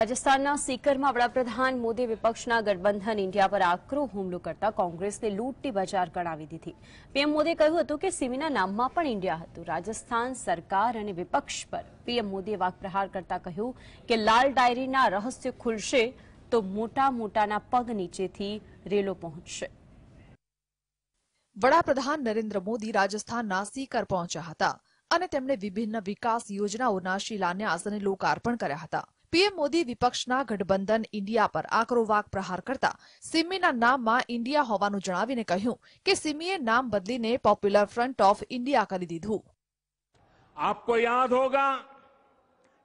રાજસ્થાનના સીકરમાં વડાપ્રધાન મોદી વિપક્ષના ગઠબંધન ઇન્ડિયા પર આકરો હુમલો કરતા કોંગ્રેસને લૂંટની બજાર ગણાવી દીધી પીએમ મોદીએ કહ્યું હતું કે સિમીના નામમાં પણ ઇન્ડિયા હતું રાજસ્થાન સરકાર અને વિપક્ષ પર પીએમ મોદીએ વાકપ્રહાર કરતા કહ્યું કે લાલ ડાયરીના રહસ્ય ખુલશે તો મોટા મોટાના પગ નીચેથી રેલો પહોંચશે વડાપ્રધાન નરેન્દ્ર મોદી રાજસ્થાનના સીકર પહોંચ્યા હતા અને તેમણે વિભિન્ન વિકાસ યોજનાઓના શિલાન્યાસ અને લોકાર્પણ કર્યા હતા पीएम मोदी विपक्ष गठबंधन इंडिया पर आक्रोवाक प्रहार करता सीम्मी नाम में इंडिया होने कहू के सीम्मीए नाम बदली ने पॉप्यूलर फ्रंट ऑफ इंडिया कर दीद आपको याद होगा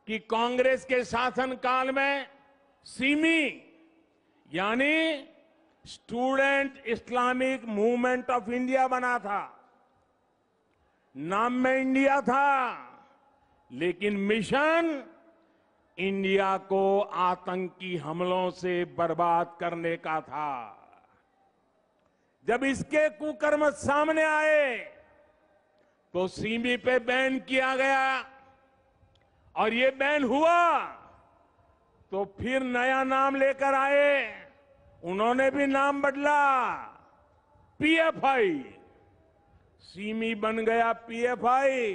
कि कांग्रेस के शासन काल में सीमी यानी student Islamic movement of India बना था नाम में इंडिया था लेकिन मिशन इंडिया को आतंकी हमलों से बर्बाद करने का था जब इसके कुकर्म सामने आए तो सीमी पे बैन किया गया और ये बैन हुआ तो फिर नया नाम लेकर आए उन्होंने भी नाम बदला पीएफआई सीमी बन गया पीएफआई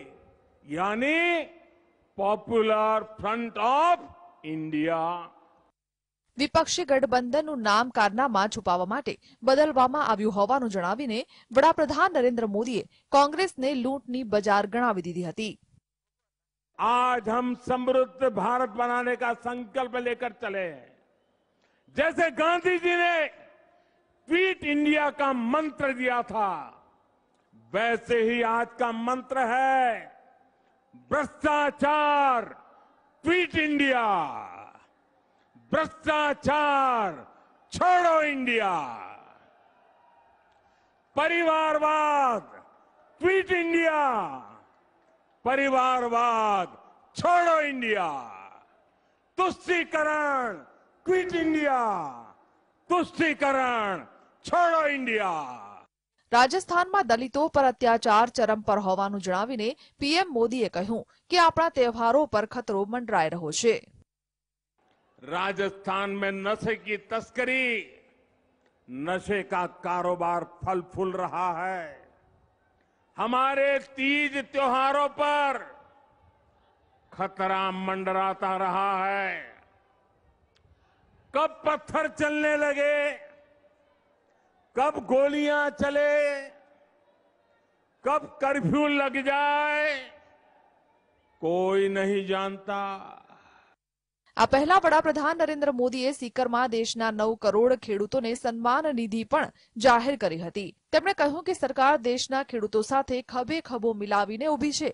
यानी पॉपुलर फ्रंट ऑफ इंडिया विपक्षी गठबंधन नाम कारनामा छुपा बदल हो वाप्रधान नरेन्द्र मोदी कांग्रेस ने लूटनी बजार गणा दीधी थी आज हम समृद्ध भारत बनाने का संकल्प लेकर चले जैसे गांधी जी ने फिट इंडिया का मंत्र दिया था वैसे ही आज का मंत्र है भ्रष्टाचार ट्वीट इंडिया भ्रष्टाचार छोड़ो इंडिया परिवारवाद ट्वीट इंडिया परिवारवाद छोड़ो इंडिया तुष्टीकरण ट्वीट इंडिया तुष्टीकरण छोड़ो इंडिया राजस्थान में दलितों पर अत्याचार चरम पर हो पीएम मोदी કહ્યું कहू આપણા अपना त्यौहारों पर खतरो રહ્યો राजस्थान में नशे की तस्करी नशे का कारोबार फल फूल रहा है हमारे तीज त्योहारों पर खतरा मंडराता रहा है कब पत्थर चलने लगे कब गोलियां चले कब कर्फ्यू लग जाए कोई नहीं જાણતા આ પહેલા વડાપ્રધાન નરેન્દ્ર મોદીએ સીકરમાં દેશના નવ કરોડ ખેડૂતોને સન્માન નિધિ પણ જાહેર કરી હતી તેમણે કહ્યું કે સરકાર દેશના ખેડૂતો સાથે ખભે ખભો મિલાવીને ઉભી છે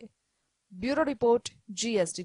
બ્યુરો રિપોર્ટ જીએસટી